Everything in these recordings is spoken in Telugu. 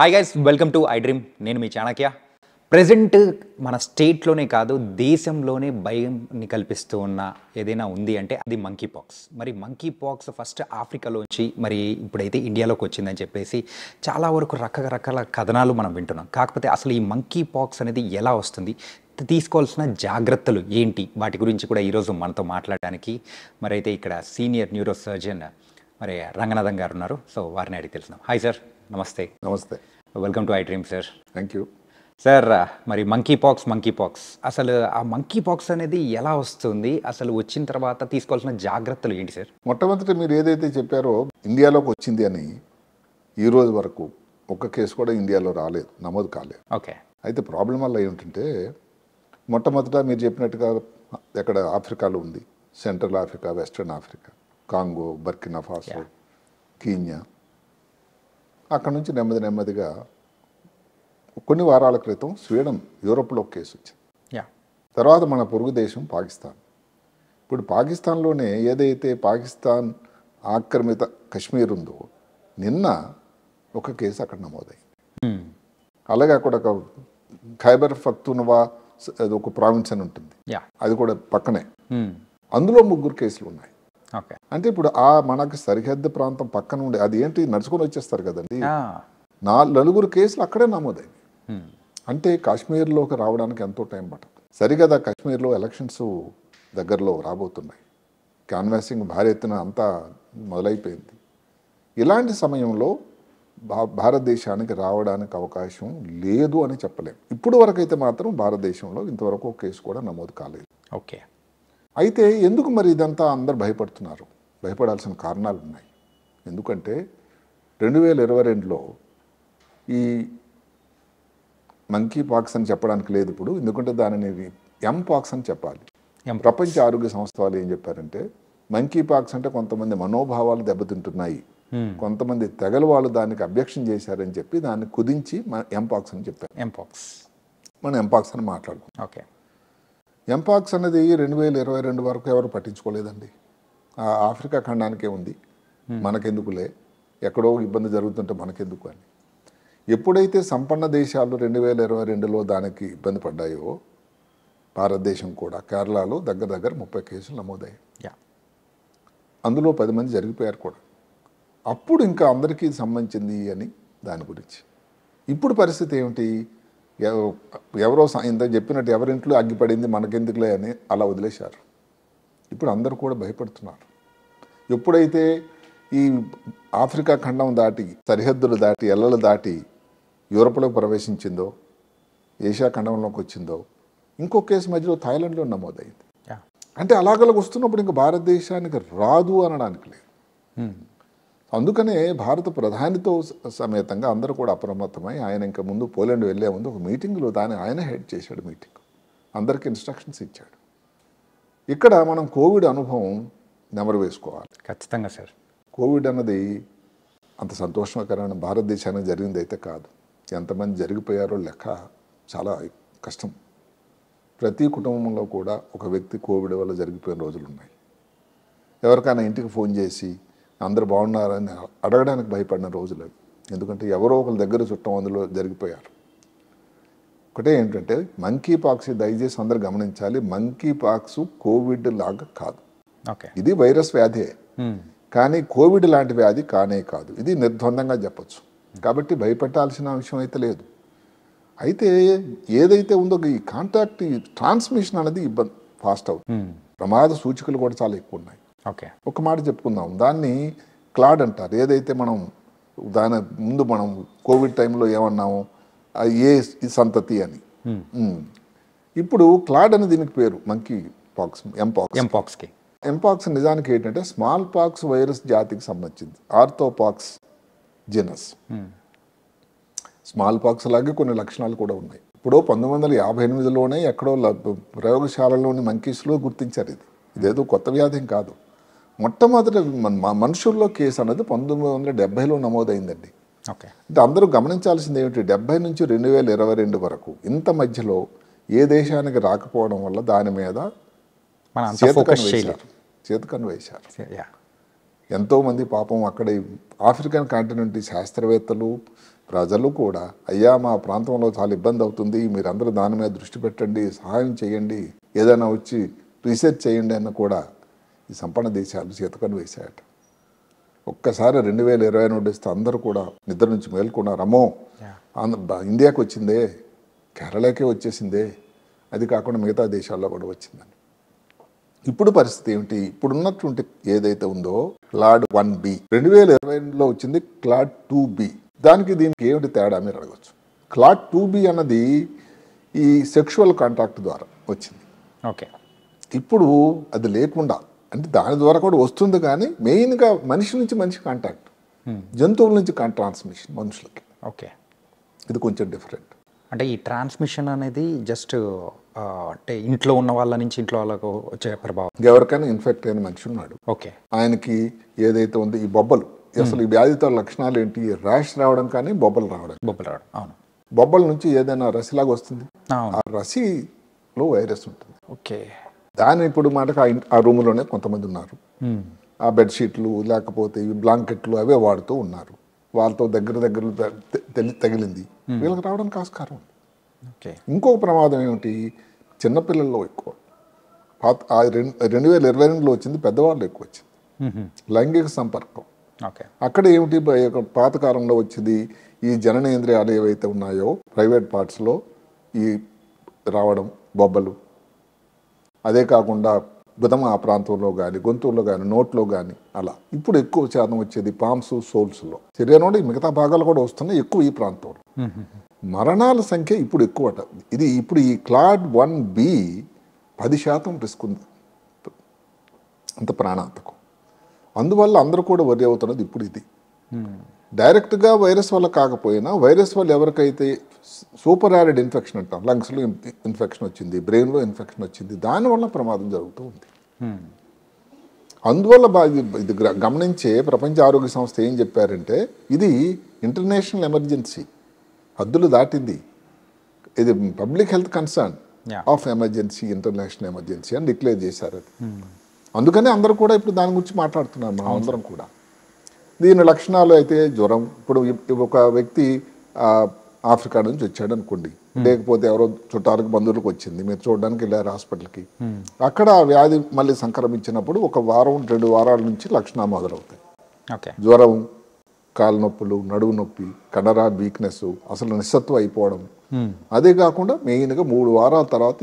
Hi guys welcome to I dream నేను మీ చాణక్య ప్రజెంట్ మన స్టేట్లోనే కాదు దేశంలోనే భయంని కల్పిస్తూ ఉన్న ఏదైనా ఉంది అంటే అది మంకీ పాక్స్ మరి మంకీ పాక్స్ ఫస్ట్ ఆఫ్రికాలోంచి మరి ఇప్పుడైతే ఇండియాలోకి వచ్చిందని చెప్పేసి చాలా వరకు రకరకాల కథనాలు మనం వింటున్నాం కాకపోతే అసలు ఈ మంకీ పాక్స్ అనేది ఎలా వస్తుంది తీసుకోవాల్సిన జాగ్రత్తలు ఏంటి వాటి గురించి కూడా ఈరోజు మనతో మాట్లాడడానికి మరి అయితే ఇక్కడ సీనియర్ న్యూరో సర్జన్ మరి రంగనాథం గారు ఉన్నారు సో వారిని అడిగి తెలుసు హాయ్ సార్ నమస్తే నమస్తే welcome to I dream sir thank you sir మరి మంకీ పాక్స్ మంకీ పాక్స్ అసలు ఆ మంకీ పాక్స్ అనేది ఎలా వస్తుంది అసలు వచ్చిన తర్వాత తీసుకోవాల్సిన జాగ్రత్తలు ఏంటి సార్ మొట్టమొదటి మీరు ఏదైతే చెప్పారో ఇండియాలోకి వచ్చింది అని ఈ రోజు వరకు ఒక్క కేసు కూడా ఇండియాలో రాలేదు నమోదు కాలేదు ఓకే అయితే ప్రాబ్లం వల్ల ఏంటంటే మొట్టమొదట మీరు చెప్పినట్టుగా ఎక్కడ ఆఫ్రికాలో ఉంది central Africa western Africa Congo Burkina Faso Kenya అక్కడ నుంచి నెమ్మది నెమ్మదిగా కొన్ని వారాల క్రితం స్వీడన్ యూరోప్లో కేసు వచ్చింది తర్వాత మన పొరుగు దేశం పాకిస్తాన్ ఇప్పుడు పాకిస్తాన్లోనే ఏదైతే పాకిస్తాన్ ఆక్రమిత కశ్మీర్ ఉందో నిన్న ఒక కేసు అక్కడ నమోదైంది అలాగే అక్కడ ఒక ఖైబర్ ఫక్తునవా ఒక ప్రావిన్స్ అని ఉంటుంది అది కూడా పక్కనే అందులో ముగ్గురు కేసులు ఉన్నాయి అంటే ఇప్పుడు ఆ మనకు సరిహద్దు ప్రాంతం పక్కన ఉండే అది ఏంటి నడుచుకొని వచ్చేస్తారు కదండి నా నలుగురు కేసులు అక్కడే నమోదైంది అంటే కాశ్మీర్లోకి రావడానికి ఎంతో టైం పట్టదు సరిగదా కాశ్మీర్లో ఎలక్షన్స్ దగ్గరలో రాబోతున్నాయి క్యాన్వాసింగ్ భారీ ఎత్తున అంతా మొదలైపోయింది ఇలాంటి సమయంలో భా భారతదేశానికి రావడానికి అవకాశం లేదు అని చెప్పలేము ఇప్పుడు అయితే మాత్రం భారతదేశంలో ఇంతవరకు కేసు కూడా నమోదు కాలేదు ఓకే అయితే ఎందుకు మరి ఇదంతా అందరు భయపడుతున్నారు భయపడాల్సిన కారణాలు ఉన్నాయి ఎందుకంటే రెండు వేల ఇరవై రెండులో ఈ మంకీ పాక్స్ అని చెప్పడానికి లేదు ఇప్పుడు ఎందుకంటే దానిని ఎం పాక్స్ అని చెప్పాలి ప్రపంచ ఆరోగ్య సంస్థ వాళ్ళు ఏం చెప్పారంటే మంకీ పాక్స్ అంటే కొంతమంది మనోభావాలు దెబ్బతింటున్నాయి కొంతమంది తెగల వాళ్ళు దానికి అభ్యక్షం చేశారని చెప్పి దాన్ని కుదించి మన ఎంపాక్స్ అని చెప్పారు ఎంపాక్స్ మనం ఎంపాక్స్ అని మాట్లాడుకుంటాం ఓకే ఎంపాక్స్ అనేది రెండు వేల ఇరవై రెండు వరకు ఎవరు పట్టించుకోలేదండి ఆఫ్రికా ఖండానికే ఉంది మనకెందుకులే ఎక్కడో ఇబ్బంది జరుగుతుంటే మనకెందుకు అని ఎప్పుడైతే సంపన్న దేశాలు రెండు వేల ఇరవై రెండులో దానికి ఇబ్బంది పడ్డాయో భారతదేశం కూడా కేరళలో దగ్గర దగ్గర ముప్పై కేసులు నమోదయ్యాయి అందులో పది మంది జరిగిపోయారు కూడా అప్పుడు ఇంకా అందరికీ సంబంధించింది అని దాని గురించి ఇప్పుడు పరిస్థితి ఏమిటి ఎవరో ఇంత చెప్పినట్టు ఎవరింట్లో అగ్గిపడింది మనకెందుకులే అని అలా వదిలేశారు ఇప్పుడు అందరూ కూడా భయపడుతున్నారు ఎప్పుడైతే ఈ ఆఫ్రికా ఖండం దాటి సరిహద్దులు దాటి ఎల్లలు దాటి యూరప్లో ప్రవేశించిందో ఏషియా ఖండంలోకి వచ్చిందో ఇంకో కేసు మధ్యలో థాయిలాండ్లో నమోదైంది అంటే అలాగలకు వస్తున్నప్పుడు ఇంకా భారతదేశానికి రాదు అనడానికి లేదు అందుకనే భారత ప్రధానితో సమేతంగా అందరూ కూడా అప్రమత్తమై ఆయన ఇంకా ముందు పోలాండ్ వెళ్ళే ముందు ఒక మీటింగ్లో దాన్ని ఆయన హెడ్ చేశాడు మీటింగ్ అందరికీ ఇన్స్ట్రక్షన్స్ ఇచ్చాడు ఇక్కడ మనం కోవిడ్ అనుభవం నెమరు వేసుకోవాలి ఖచ్చితంగా సార్ కోవిడ్ అన్నది అంత సంతోషకరమైన భారతదేశానికి జరిగింది అయితే కాదు ఎంతమంది జరిగిపోయారో లెక్క చాలా కష్టం ప్రతి కుటుంబంలో కూడా ఒక వ్యక్తి కోవిడ్ వల్ల జరిగిపోయిన రోజులు ఉన్నాయి ఎవరికైనా ఇంటికి ఫోన్ చేసి అందరు బాగున్నారని అడగడానికి భయపడిన రోజులు అవి ఎందుకంటే ఎవరో ఒకరి దగ్గర చుట్టం అందులో జరిగిపోయారు ఒకటే ఏంటంటే మంకీ పాక్స్ దయచేసి అందరు గమనించాలి మంకీ పాక్స్ కోవిడ్ లాగా కాదు ఇది వైరస్ వ్యాధే hmm. కానీ కోవిడ్ లాంటి వ్యాధి కానే కాదు ఇది నిర్ద్వందంగా చెప్పచ్చు hmm. కాబట్టి భయపెట్టాల్సిన అంశం అయితే లేదు అయితే ఏదైతే ఉందో ఈ కాంటాక్ట్ ట్రాన్స్మిషన్ అనేది ఇబ్బంది ఫాస్ట్ అవుతుంది hmm. ప్రమాద సూచికలు కూడా చాలా ఎక్కువ ఉన్నాయి ఓకే ఒక మాట చెప్పుకుందాం దాన్ని క్లాడ్ అంటారు ఏదైతే మనం దాని ముందు మనం కోవిడ్ టైంలో ఏమన్నాము ఏ సంతతి అని ఇప్పుడు క్లాడ్ అని దీనికి పేరు మంకీ పాక్స్ ఎంపాక్స్ ఎంపాక్స్కి ఎంపాక్స్ నిజానికి ఏంటంటే స్మాల్ పాక్స్ వైరస్ జాతికి సంబంధించింది ఆర్థోపాక్స్ జెనస్ స్మాల్ పాక్స్ లాగే కొన్ని లక్షణాలు కూడా ఉన్నాయి ఇప్పుడు పంతొమ్మిది వందల యాభై ఎనిమిదిలోనే ఎక్కడో ప్రయోగశాలలోని మంకీస్లో గుర్తించారు ఇది ఇదేదో కొత్త వ్యాధి కాదు మా మనుషుల్లో కేసు అనేది పంతొమ్మిది వందల డెబ్బైలో నమోదైందండి ఓకే అంటే అందరూ గమనించాల్సింది ఏమిటి డెబ్బై నుంచి రెండు వేల ఇరవై రెండు వరకు ఇంత మధ్యలో ఏ దేశానికి రాకపోవడం వల్ల దాని మీద చేతకను వేశారు చేతకను వేశారు ఎంతోమంది పాపం అక్కడ ఆఫ్రికన్ కాంటినెంట్ శాస్త్రవేత్తలు ప్రజలు కూడా అయ్యా మా ప్రాంతంలో చాలా ఇబ్బంది అవుతుంది మీరందరూ దాని మీద దృష్టి పెట్టండి సహాయం చేయండి ఏదైనా వచ్చి రీసెర్చ్ చేయండి అని కూడా ఈ సంపన్న దేశాలు చేతకొని వేశాయట ఒక్కసారి రెండు వేల ఇరవై నుండి అందరూ కూడా నిద్ర నుంచి మేల్కొన్నారు అమ్మో ఇండియాకి వచ్చిందే కేరళకే వచ్చేసిందే అది కాకుండా మిగతా దేశాల్లో కూడా వచ్చిందని ఇప్పుడు పరిస్థితి ఏమిటి ఇప్పుడున్నటువంటి ఏదైతే ఉందో క్లాడ్ వన్ బి రెండు వేల ఇరవైలో వచ్చింది క్లాడ్ టూ బి దానికి దీనికి ఏమిటి తేడా మీరు అడగచ్చు క్లాడ్ టూ బి అన్నది ఈ సెక్షువల్ కాంటాక్ట్ ద్వారా వచ్చింది ఓకే ఇప్పుడు అది లేకుండా అంటే దాని ద్వారా కూడా వస్తుంది కానీ మెయిన్గా మనిషి నుంచి మనిషి కాంటాక్ట్ hmm. జంతువుల నుంచి ట్రాన్స్మిషన్ మనుషులకి ఓకే ఇది కొంచెం డిఫరెంట్ అంటే ఈ ట్రాన్స్మిషన్ అనేది జస్ట్ అంటే ఇంట్లో ఉన్న వాళ్ళ నుంచి ఇంట్లో వాళ్ళకు వచ్చే ప్రభావం ఎవరికైనా ఇన్ఫెక్ట్ అయిన మనిషి ఉన్నాడు ఓకే ఆయనకి ఏదైతే ఉందో ఈ బొబ్బలు అసలు ఈ hmm. వ్యాధితో లక్షణాలు ఏంటి ర్యాష్ రావడం కానీ బొబ్బలు రావడం బొబ్బలు రావడం అవును బొబ్బల నుంచి ఏదైనా రసిలాగా వస్తుంది ఆ రసిలో వైరస్ ఉంటుంది ఓకే దాని ఇప్పుడు మాటకు ఆ రూమ్లోనే కొంతమంది ఉన్నారు ఆ బెడ్షీట్లు లేకపోతే ఇవి బ్లాంకెట్లు అవే వాడుతూ ఉన్నారు వాళ్ళతో దగ్గర దగ్గర తగిలింది వీళ్ళకి రావడానికి ఆస్కారం ఉంది ఇంకో ప్రమాదం ఏమిటి చిన్నపిల్లల్లో ఎక్కువ పాత రెండు రెండు వేల ఇరవై రెండులో వచ్చింది పెద్దవాళ్ళు ఎక్కువ వచ్చింది లైంగిక సంపర్కం అక్కడ ఏమిటి పాతకాలంలో వచ్చింది ఈ జననేంద్రియాలు ఏవైతే ఉన్నాయో ప్రైవేట్ పార్ట్స్లో ఈ రావడం బొబ్బలు అదే కాకుండా బుధమ ఆ ప్రాంతంలో కానీ గొంతుల్లో కానీ నోట్లో కానీ అలా ఇప్పుడు ఎక్కువ శాతం వచ్చేది పామ్స్ సోల్స్లో శరీరంలో మిగతా భాగాలు కూడా వస్తున్నాయి ఎక్కువ ఈ ప్రాంతంలో మరణాల సంఖ్య ఇప్పుడు ఎక్కువట ఇది ఇప్పుడు ఈ క్లాడ్ వన్ బి పది శాతం రిస్క్ ఉంది అంత ప్రాణాంతకం అందువల్ల అందరూ కూడా వరి అవుతున్నది ఇప్పుడు ఇది డైరెక్ట్గా వైరస్ వల్ల కాకపోయినా వైరస్ వల్ల ఎవరికైతే సూపర్ యాడెడ్ ఇన్ఫెక్షన్ అంటాం లంగ్స్లో ఇన్ఫెక్షన్ వచ్చింది బ్రెయిన్లో ఇన్ఫెక్షన్ వచ్చింది దానివల్ల ప్రమాదం జరుగుతూ ఉంది అందువల్ల ఇది గమనించే ప్రపంచ ఆరోగ్య సంస్థ ఏం చెప్పారంటే ఇది ఇంటర్నేషనల్ ఎమర్జెన్సీ హద్దులు దాటింది ఇది public health concern of emergency international emergency అని డిక్లేర్ చేశారు అది అందుకనే అందరూ కూడా ఇప్పుడు దాని గురించి మాట్లాడుతున్నారు మనం అందరం కూడా దీని లక్షణాలు అయితే జ్వరం ఇప్పుడు ఒక వ్యక్తి ఆఫ్రికా నుంచి వచ్చాడు అనుకోండి లేకపోతే ఎవరో చుట్టాలకు బంధువులకు వచ్చింది మీరు చూడడానికి వెళ్ళారు హాస్పిటల్కి అక్కడ వ్యాధి మళ్ళీ సంక్రమించినప్పుడు ఒక వారం రెండు వారాల నుంచి లక్షణాలు మొదలవుతాయి జ్వరం కాలు నొప్పులు నడువు నొప్పి కండరా వీక్నెస్ అసలు నిస్సత్వం అయిపోవడం అదే కాకుండా మెయిన్గా మూడు వారాల తర్వాత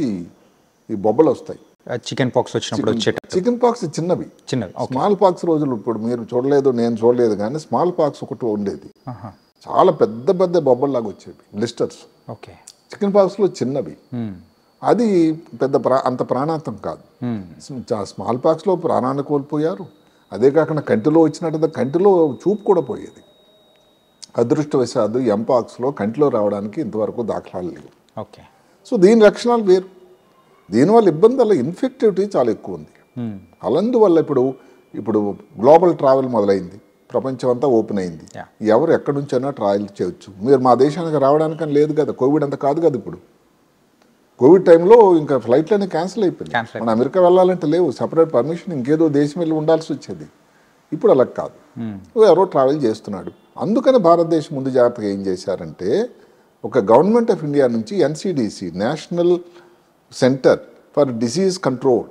ఈ బొబ్బలు వస్తాయి చికెన్ పాక్స్ వచ్చినప్పుడు చికెన్ పాక్స్ చిన్నవి చిన్నవి స్మాల్ పాక్స్ రోజులు ఇప్పుడు మీరు చూడలేదు నేను చూడలేదు కానీ స్మాల్ పాక్స్ ఒకటి ఉండేది చాలా పెద్ద పెద్ద బొబ్బల్లాగా వచ్చేవి బ్లిస్టర్స్ ఓకే చికెన్ పాక్స్లో చిన్నవి అది పెద్ద ప్రా అంత ప్రాణాంతం కాదు స్మాల్ పాక్స్లో ప్రాణాన్ని కోల్పోయారు అదే కాకుండా కంటిలో వచ్చినట్టు కంటిలో చూపు కూడా పోయేది అదృష్టవశాదు ఎంపాక్స్లో కంటిలో రావడానికి ఇంతవరకు దాఖలాలు లేవు ఓకే సో దీని లక్షణాలు వేరు దీనివల్ల ఇబ్బంది అలా ఇన్ఫెక్టివిటీ చాలా ఎక్కువ ఉంది అలందువల్ల ఇప్పుడు ఇప్పుడు గ్లోబల్ ట్రావెల్ మొదలైంది ప్రపంచం అంతా ఓపెన్ అయింది ఎవరు ఎక్కడి నుంచైనా ట్రావెల్ చేయొచ్చు మీరు మా దేశానికి రావడానికని లేదు కదా కోవిడ్ అంత కాదు కదా ఇప్పుడు కోవిడ్ టైంలో ఇంకా ఫ్లైట్లన్నీ క్యాన్సిల్ అయిపోయింది మన అమెరికా వెళ్ళాలంటే లేవు సపరేట్ పర్మిషన్ ఇంకేదో దేశం వెళ్ళి ఉండాల్సి వచ్చేది ఇప్పుడు అలా కాదు ఎవరో ట్రావెల్ చేస్తున్నాడు అందుకని భారతదేశం ముందు జాగ్రత్తగా ఏం చేశారంటే ఒక గవర్నమెంట్ ఆఫ్ ఇండియా నుంచి NCDC national centre for disease control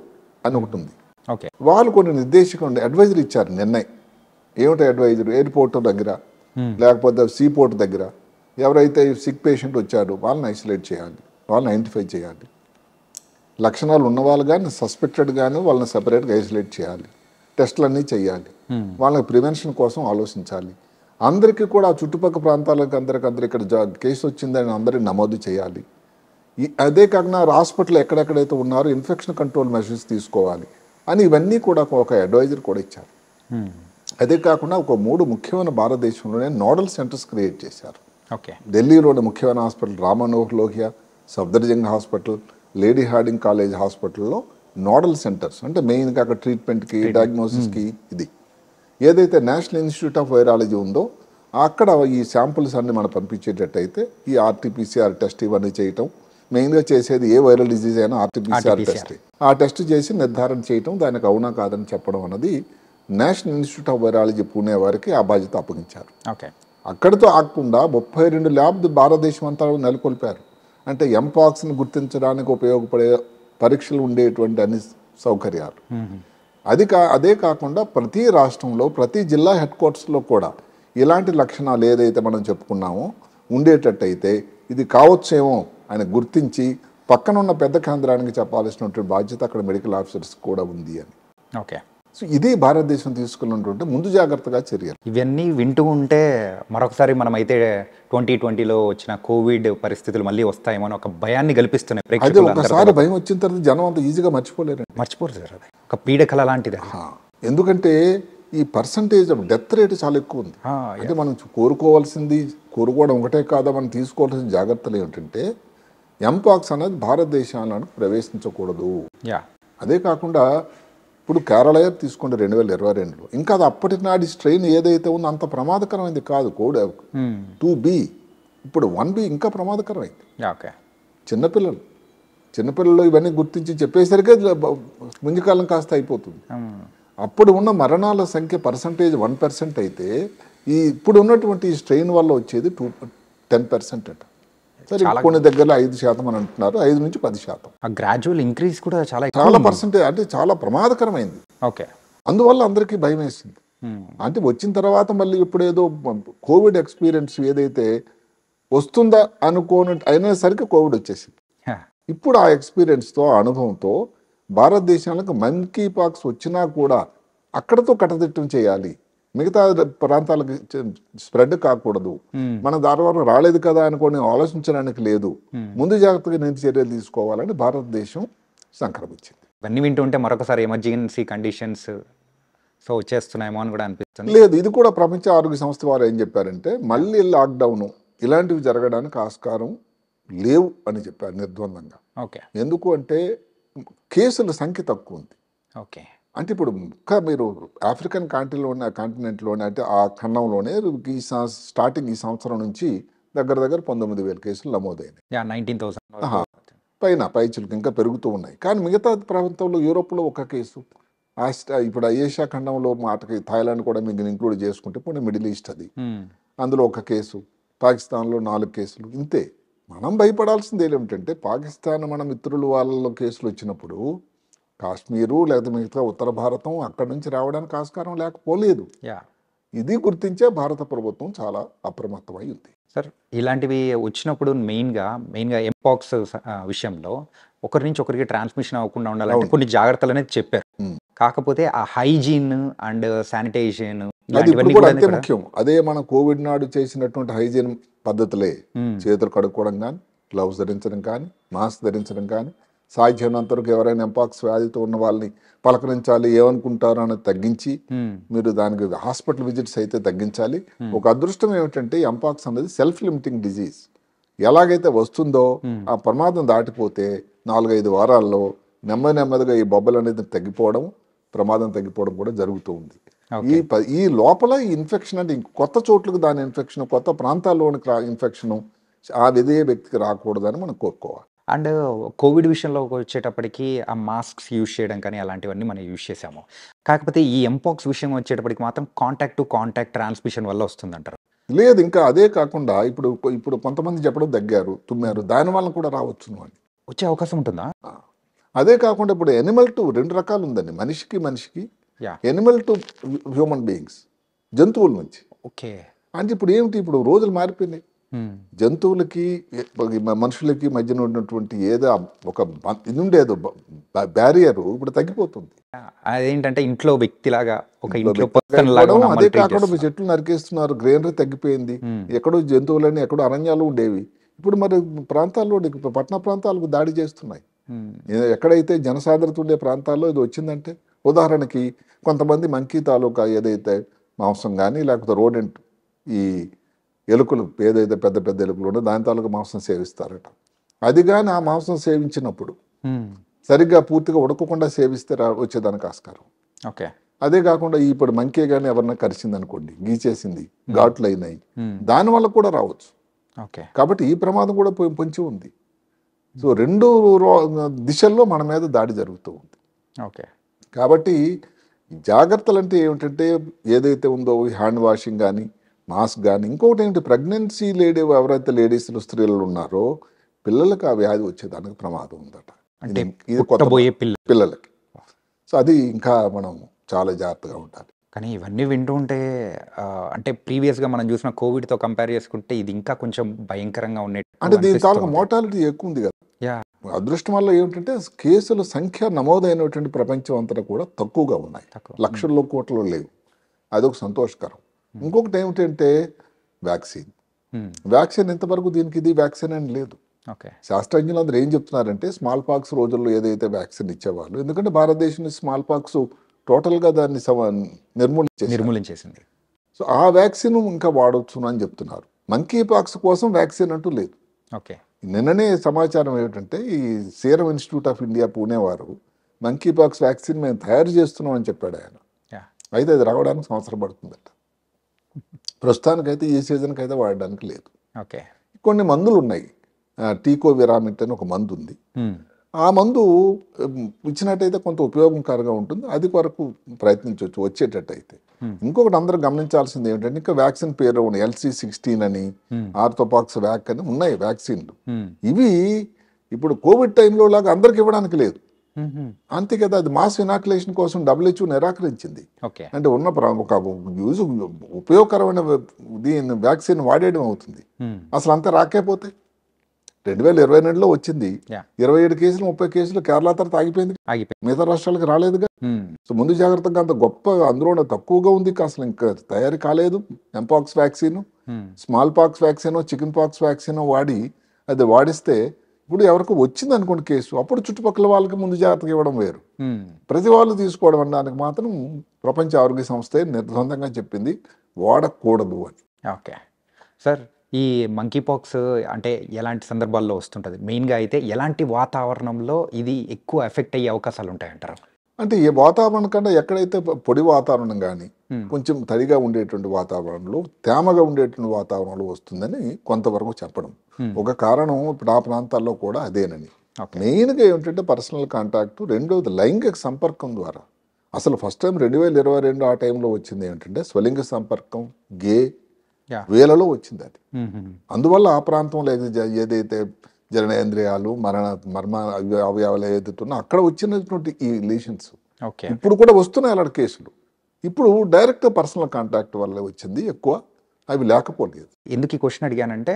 అని ఒకటి ఉంది ఓకే వాళ్ళు కొన్ని నిర్దేశకండి అడ్వైజర్ ఇచ్చారు నిర్ణయం ఏమిటి అడ్వైజర్ ఎయిర్పోర్ట్ దగ్గర hmm. లేకపోతే సీ పోర్ట్ దగ్గర ఎవరైతే సిక్ పేషెంట్ వచ్చాడో వాళ్ళని ఐసోలేట్ చేయాలి వాళ్ళని ఐడెంటిఫై చేయాలి లక్షణాలు ఉన్న వాళ్ళు కానీ సస్పెక్టెడ్ కానీ వాళ్ళని సపరేట్గా ఐసోలేట్ చేయాలి అన్నీ చేయాలి hmm. వాళ్ళకి ప్రివెన్షన్ కోసం ఆలోచించాలి అందరికీ కూడా చుట్టుపక్కల ప్రాంతాలకు అందరికీ అందరు ఇక్కడ కేసు వచ్చిందని అందరినీ నమోదు చేయాలి అదే కాకుండా హాస్పిటల్ ఎక్కడెక్కడైతే ఉన్నారో ఇన్ఫెక్షన్ కంట్రోల్ మెషర్స్ తీసుకోవాలి అని ఇవన్నీ కూడా ఒక అడ్వైజర్ కూడా ఇచ్చారు hmm. అదే కాకుండా ఒక మూడు ముఖ్యమైన భారతదేశంలోనే నోడల్ సెంటర్స్ క్రియేట్ చేశారు ఓకే ఢిల్లీలోని ముఖ్యమైన hospital రామనోహర్ Lohia Safdarjung hospital lady Hardinge college హాస్పిటల్లో నోడల్ సెంటర్స్ అంటే మెయిన్గా అక్కడ ట్రీట్మెంట్కి hmm. డయాగ్నోసిస్కి ఇది ఏదైతే నేషనల్ ఇన్స్టిట్యూట్ ఆఫ్ వైరాలజీ ఉందో అక్కడ ఈ శాంపుల్స్ అన్ని మనం పంపించేటట్టయితే ఈ ఆర్టీపీసీఆర్ టెస్ట్ ఇవన్నీ చేయటం మెయిన్గా చేసేది ఏ వైరల్ డిజీజ్ అయినా ఆర్టీపీసీఆర్ టెస్ట్ ఆ టెస్ట్ చేసి నిర్ధారణ చేయటం దానికి అవునా కాదని చెప్పడం అన్నది national institute of virology Pune వారికి ఆ బాధ్యత అప్పగించారు అక్కడితో ఆగకుండా ముప్పై రెండు ల్యాబ్లు భారతదేశం అంతా నెలకొల్పారు అంటే ఎంపాక్స్ని గుర్తించడానికి ఉపయోగపడే పరీక్షలు ఉండేటువంటి అన్ని సౌకర్యాలు అది కా అదే కాకుండా ప్రతి రాష్ట్రంలో ప్రతి జిల్లా హెడ్ క్వార్టర్స్లో కూడా ఇలాంటి లక్షణాలు ఏదైతే మనం చెప్పుకున్నామో ఉండేటట్టయితే ఇది కావచ్చేమో ఆయన గుర్తించి పక్కనున్న పెద్ద కేంద్రానికి చెప్పాల్సినటువంటి బాధ్యత అక్కడ మెడికల్ ఆఫీసర్స్ కూడా ఉంది అని ఓకే సో ఇదే భారతదేశం తీసుకున్నటువంటి ముందు జాగ్రత్తగా చర్యలు ఇవన్నీ వింటూ ఉంటే మరొకసారి మనమైతే ట్వంటీ ట్వంటీలో వచ్చిన కోవిడ్ పరిస్థితులు మళ్ళీ వస్తాయేమో అని ఒక భయాన్ని కల్పిస్తున్నాయి ఒకసారి భయం వచ్చిన తర్వాత జనం అంత ఈజీగా మర్చిపోలేరు మర్చిపోరు సార్ అది ఒక పీడకల లాంటిది ఎందుకంటే ఈ పర్సంటేజ్ ఆఫ్ డెత్ రేట్ చాలా ఎక్కువ ఉంది అంటే మనం కోరుకోవాల్సింది కోరుకోవడం ఒకటే కాదా మనం తీసుకోవాల్సిన జాగ్రత్తలు ఏమిటంటే ఎంపాక్స్ అనేది భారతదేశంలోకి ప్రవేశించకూడదు అదే కాకుండా ఇప్పుడు కేరళ తీసుకోండి రెండు వేల ఇరవై రెండులో ఇంకా అది అప్పటి నాటి స్ట్రెయిన్ ఏదైతే ఉందో అంత ప్రమాదకరమైంది కాదు కోడ్ టూ బి hmm. ఇప్పుడు వన్ బి ఇంకా ప్రమాదకరమైంది చిన్నపిల్లలు చిన్నపిల్లలు ఇవన్నీ గుర్తించి చెప్పేసరికి ముంజకాలం కాస్త అయిపోతుంది hmm. అప్పుడు ఉన్న మరణాల సంఖ్య పర్సంటేజ్ వన్ పర్సెంట్ అయితే ఈ ఇప్పుడు ఉన్నటువంటి స్ట్రెయిన్ వల్ల వచ్చేది టూ టెన్ పర్సెంట్ అంట కొన్ని దగ్గరలో ఐదు శాతం అని అంటున్నారు ఐదు నుంచి పది శాతం ఆ గ్రాడ్యువల్ ఇంక్రీజ్ కూడా చాలా చాలా పర్సెంటేజ్ అంటే చాలా ప్రమాదకరమైంది ఓకే అందువల్ల అందరికీ భయం వేసింది అంటే వచ్చిన తర్వాత మళ్ళీ ఇప్పుడేదో కోవిడ్ ఎక్స్పీరియన్స్ ఏదైతే వస్తుందా అనుకోని అయినసరికి కోవిడ్ వచ్చేసింది ఇప్పుడు ఆ ఎక్స్పీరియన్స్తో ఆ అనుభవంతో భారతదేశానికి మన్ కీ పాక్స్ వచ్చినా కూడా అక్కడతో కట్టదిట్టం చేయాలి మిగతా ప్రాంతాలకు స్ప్రెడ్ కాకూడదు మన దాని రాలేదు కదా అనుకోని ఆలోచించడానికి లేదు ముందు జాగ్రత్తగా నేను చర్యలు తీసుకోవాలని భారతదేశం సంక్రమించింది ఇవన్నీ ఉంటే మరొకసారి ఎమర్జెన్సీ కండిషన్స్ సో వచ్చేస్తున్నాయేమో అని కూడా అనిపిస్తుంది లేదు ఇది కూడా ప్రపంచ ఆరోగ్య సంస్థ వారు ఏం చెప్పారంటే మళ్ళీ లాక్డౌన్ ఇలాంటివి జరగడానికి ఆస్కారం లేవు అని చెప్పారు నిర్ద్వందంగా ఓకే ఎందుకు అంటే కేసుల సంఖ్య తక్కువ ఉంది ఓకే అంటే ఇప్పుడు ఇంకా మీరు ఆఫ్రికన్ ఉన్న కాంటినెంట్లోనే అంటే ఆ ఖండంలోనే ఈ స్టార్టింగ్ ఈ సంవత్సరం నుంచి దగ్గర దగ్గర పంతొమ్మిది వేల కేసులు నమోదైనాయి నైన్టీన్ థౌసండ్ పైన పైచులకు ఇంకా పెరుగుతూ ఉన్నాయి కానీ మిగతా ప్రాంతంలో యూరోప్లో ఒక కేసు ఆస్ట్రా ఇప్పుడు ఏషియా ఖండంలో మాటకి థాయిలాండ్ కూడా మీకు ఇంక్లూడ్ చేసుకుంటే పోనీ మిడిల్ ఈస్ట్ అది అందులో ఒక కేసు పాకిస్తాన్లో నాలుగు కేసులు ఇంతే మనం భయపడాల్సింది ఏమిటంటే పాకిస్తాన్ మన మిత్రులు వాళ్ళ కేసులు వచ్చినప్పుడు కాశ్మీరు లేకపోతే మిగతా ఉత్తర భారతం అక్కడి నుంచి రావడానికి ఆస్కారం లేకపోలేదు ఇది గుర్తించే భారత ప్రభుత్వం చాలా అప్రమత్తమై ఉంది సార్ ఇలాంటివి వచ్చినప్పుడు మెయిన్గా మెయిన్గా ఎంపాక్స్ uh, విషయంలో ఒకరి నుంచి ఒకరికి ట్రాన్స్మిషన్ అవ్వకుండా ఉండాలంటే కొన్ని జాగ్రత్తలు అనేది చెప్పారు hmm. కాకపోతే ఆ హైజీన్ అండ్ శానిటైజేషన్ అంతే ముఖ్యం అదే మనం కోవిడ్ నాడు చేసినటువంటి హైజీన్ పద్ధతులే hmm. చేతులు కడుక్కోవడం కానీ గ్లౌస్ ధరించడం కానీ మాస్క్ ధరించడం కానీ సాధ్యమైనంత వరకు ఎవరైనా ఎంపాక్స్ వ్యాధితో ఉన్న వాళ్ళని పలకరించాలి ఏమనుకుంటారు అని తగ్గించి మీరు దానికి హాస్పిటల్ విజిట్స్ అయితే తగ్గించాలి ఒక అదృష్టం ఏమిటంటే ఎంపాక్స్ అనేది సెల్ఫ్ లిమిటింగ్ డిజీజ్ ఎలాగైతే వస్తుందో ఆ ప్రమాదం దాటిపోతే నాలుగైదు వారాల్లో నెమ్మది నెమ్మదిగా ఈ బొబ్బలు అనేది తగ్గిపోవడం ప్రమాదం తగ్గిపోవడం కూడా జరుగుతూ ఉంది ఈ ఈ లోపల ఈ ఇన్ఫెక్షన్ అంటే కొత్త చోట్లకు దాని ఇన్ఫెక్షన్ కొత్త ప్రాంతాల్లోని ఇన్ఫెక్షన్ ఆ విధే వ్యక్తికి రాకూడదని మనం కోరుకోవాలి అండ్ కోవిడ్ విషయంలో వచ్చేటప్పటికి ఆ మాస్క్స్ యూజ్ చేయడం కానీ అలాంటివన్నీ మనం యూజ్ చేసాము కాకపోతే ఈ ఎంపాక్స్ విషయం వచ్చేటప్పటికి మాత్రం కాంటాక్ట్ టు కాంటాక్ట్ ట్రాన్స్మిషన్ వల్ల వస్తుందంటారు లేదు ఇంకా అదే కాకుండా ఇప్పుడు ఇప్పుడు కొంతమంది చెప్పడం దగ్గారు తుమ్మారు దాని వల్ల కూడా రావచ్చు అని వచ్చే అవకాశం ఉంటుందా అదే కాకుండా ఇప్పుడు ఎనిమల్ టు రెండు రకాలు ఉందండి మనిషికి మనిషికి ఎనిమల్ టు హ్యూమన్ బీయింగ్స్ జంతువుల నుంచి ఓకే అంటే ఇప్పుడు ఏమిటి ఇప్పుడు రోజులు మారిపోయినాయి జంతువులకి మనుషులకి మధ్యన ఉన్నటువంటి ఏదో ఒక ఇది ఉండేదో బ్యారియర్ ఇప్పుడు తగ్గిపోతుంది అదేంటంటే ఇంట్లో వ్యక్తిలాగా ఒక ఇంట్లో అదే కాకుండా చెట్లు నరికేస్తున్నారు గ్రీనరీ తగ్గిపోయింది ఎక్కడో జంతువులని ఎక్కడో అరణ్యాలు ఉండేవి ఇప్పుడు మరి ప్రాంతాల్లో పట్టణ ప్రాంతాలకు దాడి చేస్తున్నాయి ఎక్కడైతే జనసాధ్రత ఉండే ప్రాంతాల్లో ఇది వచ్చిందంటే ఉదాహరణకి కొంతమంది మంకీ తాలూకా ఏదైతే మాంసం కానీ లేకపోతే రోడెంట్ ఈ ఎలుకలు ఏదైతే పెద్ద పెద్ద ఎలుకలు ఉండో దాని తాలూకు మాంసం సేవిస్తారట అది కానీ ఆ మాంసం సేవించినప్పుడు సరిగ్గా పూర్తిగా ఉడకకుండా సేవిస్తే వచ్చేదానికి ఆస్కారం ఓకే అదే కాకుండా ఇప్పుడు మంకే కానీ ఎవరన్నా కరిచింది అనుకోండి గీచేసింది ఘాట్లు అయినాయి దాని వల్ల కూడా రావచ్చు ఓకే కాబట్టి ఈ ప్రమాదం కూడా పొంచి ఉంది సో రెండు దిశల్లో మన మీద దాడి జరుగుతూ ఉంది ఓకే కాబట్టి జాగ్రత్తలు అంటే ఏమిటంటే ఏదైతే ఉందో హ్యాండ్ వాషింగ్ కానీ మాస్క్ కానీ ఇంకొకటి ఏంటి ప్రెగ్నెన్సీ లేడీ ఎవరైతే లేడీస్లు స్త్రీలు ఉన్నారో పిల్లలకు ఆ వ్యాధి వచ్చేదానికి ప్రమాదం ఉందట అంటే ఇది కొత్త పోయే పిల్ల పిల్లలకి సో అది ఇంకా మనం చాలా జాగ్రత్తగా ఉండాలి కానీ ఇవన్నీ వింటూ ఉంటే అంటే ప్రీవియస్గా మనం చూసిన కోవిడ్తో కంపేర్ చేసుకుంటే ఇది ఇంకా కొంచెం భయంకరంగా ఉండే అంటే దీని చాలా మోటాలిటీ ఎక్కువ ఉంది కదా యా అదృష్టం వల్ల ఏమిటంటే కేసుల సంఖ్య నమోదైనటువంటి ప్రపంచం అంతా కూడా తక్కువగా ఉన్నాయి లక్షల్లో కోట్లలో లేవు అదొక సంతోషకరం Hmm. ఇంకొకటి ఏమిటంటే వ్యాక్సిన్ hmm. వ్యాక్సిన్ ఇంతవరకు దీనికి ఇది వ్యాక్సిన్ అని లేదు శాస్త్రజ్ఞులు అందరూ ఏం చెప్తున్నారంటే స్మాల్ పాక్స్ రోజుల్లో ఏదైతే వ్యాక్సిన్ ఇచ్చేవాళ్ళు ఎందుకంటే భారతదేశం స్మాల్ పాక్స్ టోటల్గా దాన్ని నిర్మూలించే నిర్మూలించేసింది సో ఆ వ్యాక్సిన్ ఇంకా వాడవచ్చు అని చెప్తున్నారు మంకీ పాక్స్ కోసం వ్యాక్సిన్ అంటూ లేదు ఓకే నిన్ననే సమాచారం ఏమిటంటే ఈ serum institute of India Pune వారు మంకీ పాక్స్ వ్యాక్సిన్ మేము తయారు చేస్తున్నాం అని చెప్పాడు ఆయన అయితే అది రావడానికి సంవత్సరం పడుతుందట ప్రస్తుతానికైతే ఏ సీజన్కి అయితే వాడడానికి లేదు ఓకే కొన్ని మందులు ఉన్నాయి టీకో విరామిట్ అని ఒక మందు ఉంది ఆ మందు ఇచ్చినట్టయితే కొంత ఉపయోగకరంగా ఉంటుంది అది వరకు ప్రయత్నించవచ్చు వచ్చేటట్టు అయితే ఇంకొకటి అందరూ గమనించాల్సింది ఏమిటంటే ఇంకా వ్యాక్సిన్ పేరు ఉన్నాయి ఎల్సీ సిక్స్టీన్ అని ఆర్థోపాక్స్ వ్యాక్ అని ఉన్నాయి వ్యాక్సిన్లు ఇవి ఇప్పుడు కోవిడ్ టైంలో లాగా అందరికి ఇవ్వడానికి లేదు Mm-hmm. అంతే కదా అది మాస్ ఇనాక్యులేషన్ కోసం డబ్ల్యూహెచ్ఓ నిరాకరించింది అంటే ఉన్న ఒక యూజ్ ఉపయోగకరమైన దీని వ్యాక్సిన్ వాడేయడం అవుతుంది mm. అసలు అంతా రాకపోతే రెండు వేల ఇరవై రెండులో వచ్చింది ఇరవై ఏడు కేసులు ముప్పై కేసులు కేరళ తర్వాత ఆగిపోయింది మిగతా రాష్ట్రాలకు రాలేదుగా mm. సో ముందు జాగ్రత్తగా అంత గొప్ప అందులో తక్కువగా ఉంది అసలు ఇంకా తయారు కాలేదు mpox vaccine smallpox vaccine chicken pox vaccine వాడి అది వాడిస్తే ఇప్పుడు ఎవరికి వచ్చింది అనుకోండి కేసు అప్పుడు చుట్టుపక్కల వాళ్ళకి ముందు జాగ్రత్తగా ఇవ్వడం వేరు ప్రతి వాళ్ళు తీసుకోవడం అనడానికి మాత్రం ప్రపంచ ఆరోగ్య సంస్థ నిర్బంధంగా చెప్పింది వాడకూడదు అని ఓకే సార్ ఈ మంకీ పాక్స్ అంటే ఎలాంటి సందర్భాల్లో వస్తుంటుంది మెయిన్గా అయితే ఎలాంటి వాతావరణంలో ఇది ఎక్కువ ఎఫెక్ట్ అయ్యే అవకాశాలు ఉంటాయంటారు అంటే ఈ వాతావరణం కన్నా ఎక్కడైతే పొడి వాతావరణం కానీ కొంచెం తడిగా ఉండేటువంటి వాతావరణంలో తేమగా ఉండేటువంటి వాతావరణంలో వస్తుందని కొంతవరకు చెప్పడం ఒక కారణం ఇప్పుడు ఆ ప్రాంతాల్లో కూడా అదేనని మెయిన్గా ఏమిటంటే పర్సనల్ కాంటాక్ట్ రెండవది లైంగిక సంపర్కం ద్వారా అసలు ఫస్ట్ టైం రెండు వేల ఇరవై రెండు ఆ టైంలో వచ్చింది ఏంటంటే స్వలింగ సంపర్కం గే వేలలో వచ్చింది అది అందువల్ల ఆ ప్రాంతంలో ఏదైతే జననేంద్రియాలు మరణ మర్మ అవయవాలు ఏదైతే ఉన్నా అక్కడ వచ్చినటువంటి ఈ రిలేషన్స్ ఇప్పుడు కూడా వస్తున్నాయి అలాంటి కేసులు ఇప్పుడు డైరెక్ట్ పర్సనల్ కాంటాక్ట్ వల్ల వచ్చింది ఎక్కువ అవి లేకపోలేదు ఎందుకు ఈ క్వశ్చన్ అడిగానంటే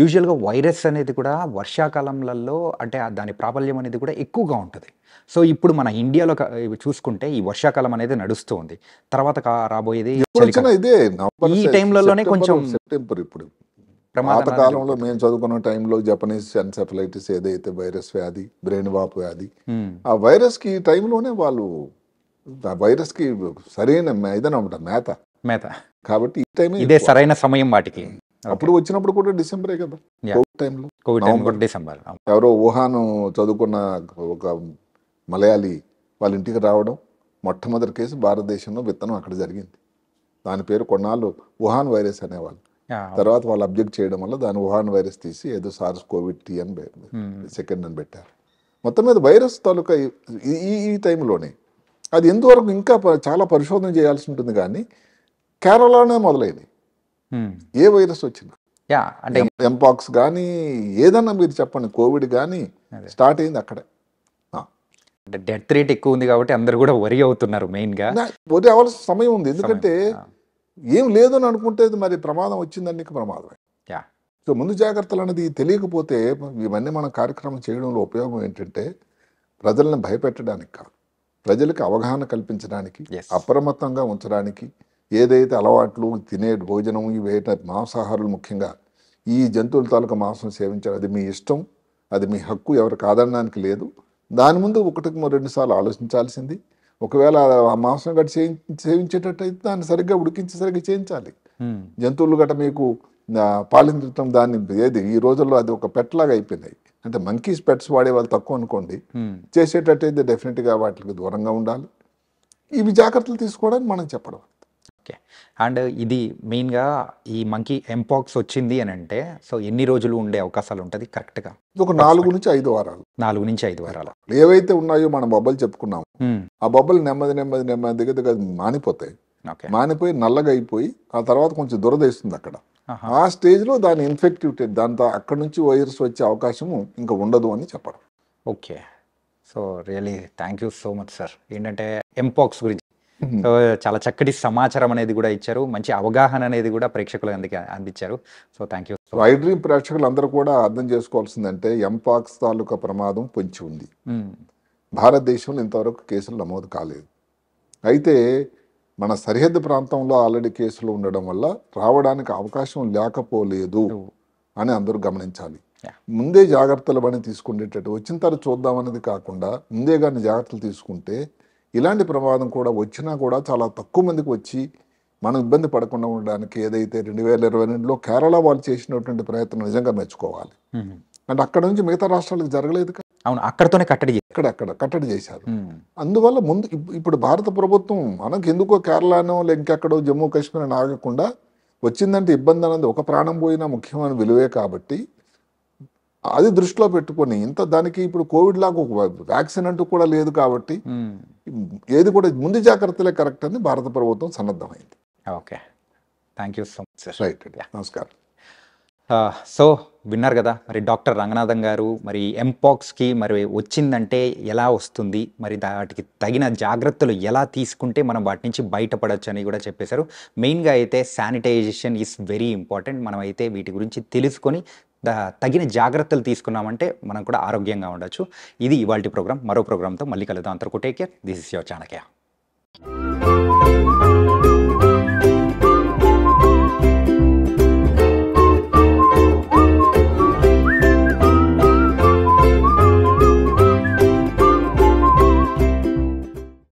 యూజువల్గా వైరస్ అనేది కూడా వర్షాకాలంలో అంటే దాని ప్రాబల్యం అనేది కూడా ఎక్కువగా ఉంటుంది సో ఇప్పుడు మన ఇండియాలో చూసుకుంటే ఈ వర్షాకాలం అనేది నడుస్తుంది తర్వాత రాబోయేది ఇదే ఈ టైంలలోనే కొంచెం సెప్టెంబర్ ఇప్పుడు ప్రమాద కాలంలో మేము చదువుకున్న టైంలో జపనీస్ ఎన్సెఫలైటిస్ ఏదైతే వైరస్ వ్యాధి బ్రెయిన్ వాపు వ్యాధి ఆ వైరస్కి ఈ టైంలోనే వాళ్ళు వైరస్కి సరైన ఏదైనా ఉంట మేత మేత కాబట్టి ఈ టైం ఇదే సరైన సమయం వాటికి అప్పుడు వచ్చినప్పుడు కూడా డిసెంబరే కదా కోవిడ్ టైంలో కోవిడ్ డిసెంబర్ ఎవరో వుహాన్ చదువుకున్న ఒక మలయాళి వాళ్ళ ఇంటికి రావడం మొట్టమొదటి కేసు భారతదేశంలో విత్తనం అక్కడ జరిగింది దాని పేరు కొన్నాళ్ళు వుహాన్ వైరస్ అనేవాళ్ళు తర్వాత వాళ్ళు అబ్జెక్ట్ చేయడం వల్ల దాని వుహాన్ వైరస్ తీసి ఏదో సార్స్ కోవిడ్ టీ అని hmm. సెకండ్ అని పెట్టారు మొత్తం మీద వైరస్ తాలూకా ఈ ఈ టైంలోనే అది ఎంతవరకు ఇంకా చాలా పరిశోధన చేయాల్సి ఉంటుంది కానీ కేరళలోనే మొదలైంది ఏ వైరస్ వచ్చింది అంటే ఎంపాక్స్ కానీ ఏదన్నా మీరు చెప్పండి కోవిడ్ కానీ స్టార్ట్ అయింది అక్కడే అంటే డెత్ రేట్ ఎక్కువ ఉంది కాబట్టి అందరు కూడా వరి అవుతున్నారు మెయిన్గా వరి అవ్వాల్సిన సమయం ఉంది ఎందుకంటే ఏం లేదు అని అనుకుంటే మరి ప్రమాదం వచ్చిందని ప్రమాదమే సో ముందు జాగ్రత్తలు అనేది తెలియకపోతే ఇవన్నీ మన కార్యక్రమం చేయడంలో ఉపయోగం ఏంటంటే ప్రజలను భయపెట్టడానికి కాదు ప్రజలకు అవగాహన కల్పించడానికి అప్రమత్తంగా ఉంచడానికి ఏదైతే అలవాట్లు తినే భోజనం వేట మాంసాహారులు ముఖ్యంగా ఈ జంతువుల తాలూకా మాంసం సేవించారు అది మీ ఇష్టం అది మీ హక్కు ఎవరు కాదనడానికి లేదు దాని ముందు ఒకటికి రెండుసార్లు ఆలోచించాల్సింది ఒకవేళ ఆ మాంసం గట్ట సేవించేటట్టు అయితే దాన్ని సరిగ్గా ఉడికించి సరిగ్గా చేయించాలి hmm. జంతువులు గట్ట మీకు పాలించడం దాన్ని ఏది ఈ రోజుల్లో అది ఒక పెట్టలాగా అయిపోయినాయి అంటే మంకీస్ పెట్స్ వాడే వాళ్ళు తక్కువ అనుకోండి చేసేటట్టయితే డెఫినెట్గా వాటికి దూరంగా ఉండాలి ఇవి జాగ్రత్తలు తీసుకోవడానికి మనం చెప్పడం ఓకే అండ్ ఇది మెయిన్గా ఈ మంకీ ఎంపాక్స్ వచ్చింది అని అంటే సో ఎన్ని రోజులు ఉండే అవకాశాలు ఉంటుంది కరెక్ట్గా ఒక నాలుగు నుంచి ఐదు వారాలు నాలుగు నుంచి ఐదు వారాలు ఏవైతే ఉన్నాయో మనం బొబ్బలు చెప్పుకున్నాము ఆ బొబ్బలు నెమ్మది నెమ్మది నెమ్మది దగ్గర మానిపోతాయి మానిపోయి నల్లగా అయిపోయి ఆ తర్వాత కొంచెం దురద అక్కడ ఆ స్టేజ్లో దాని ఇన్ఫెక్టివిటెడ్ దాంతో అక్కడ నుంచి వైరస్ వచ్చే అవకాశము ఇంకా ఉండదు అని చెప్పడం okay so really thank you so much sir ఏంటంటే ఎంపాక్స్ గురించి సో చాలా చక్కటి సమాచారం అనేది కూడా ఇచ్చారు మంచి అవగాహన అనేది కూడా ప్రేక్షకులకు అందుకే అందించారు సో థ్యాంక్ యూ రైడ్రీ ప్రేక్షకులు అందరూ కూడా అర్థం చేసుకోవాల్సిందంటే ఎంపాక్స్ తాలూకా ప్రమాదం పొంచి ఉంది భారతదేశంలో ఇంతవరకు కేసులు నమోదు కాలేదు అయితే మన సరిహద్దు ప్రాంతంలో ఆల్రెడీ కేసులు ఉండడం వల్ల రావడానికి అవకాశం లేకపోలేదు అని అందరూ గమనించాలి ముందే జాగ్రత్తలు పని తీసుకునేటట్టు వచ్చిన తర్వాత చూద్దామనేది కాకుండా ముందే కానీ జాగ్రత్తలు తీసుకుంటే ఇలాంటి ప్రమాదం కూడా వచ్చినా కూడా చాలా తక్కువ మందికి వచ్చి మనం ఇబ్బంది పడకుండా ఉండడానికి ఏదైతే రెండు వేల ఇరవై రెండులో కేరళ వాళ్ళు చేసినటువంటి ప్రయత్నం నిజంగా మెచ్చుకోవాలి అంటే అక్కడ నుంచి మిగతా రాష్ట్రాలకు జరగలేదు అవును అక్కడతోనే కట్టడి ఇక్కడ అక్కడ కట్టడి చేశారు అందువల్ల ముందు ఇప్పుడు భారత ప్రభుత్వం మనకు ఎందుకో కేరళనో ఇంకెక్కడో జమ్మూ కాశ్మీర్ అని ఆగకుండా వచ్చిందంటే ఇబ్బంది అనేది ఒక ప్రాణం పోయినా ముఖ్యమైన విలువే కాబట్టి అది దృష్టిలో పెట్టుకొని ఇంత దానికి ఇప్పుడు కోవిడ్ లాగా ఒక వ్యాక్సిన్ అంటూ కూడా లేదు కాబట్టి ఏది కూడా ముందు జాగ్రత్తలే కరెక్ట్ అని భారత ప్రభుత్వం సన్నద్ధమైంది okay thank you so much right నమస్కారం సో విన్నారు కదా మరి డాక్టర్ రంగనాథం గారు మరి ఎంపాక్స్కి మరి వచ్చిందంటే ఎలా వస్తుంది మరి వాటికి తగిన జాగ్రత్తలు ఎలా తీసుకుంటే మనం వాటి నుంచి బయటపడవచ్చు అని కూడా చెప్పేశారు మెయిన్గా అయితే శానిటైజేషన్ ఈజ్ వెరీ ఇంపార్టెంట్ మనం అయితే వీటి గురించి తెలుసుకొని తగిన జాగ్రత్తలు తీసుకున్నామంటే మనం కూడా ఆరోగ్యంగా ఉండొచ్చు ఇది ఇవాళ ప్రోగ్రామ్ మరో ప్రోగ్రామ్తో మళ్ళీ కలుద్దాం అంతర్కు take care this is your Chanakya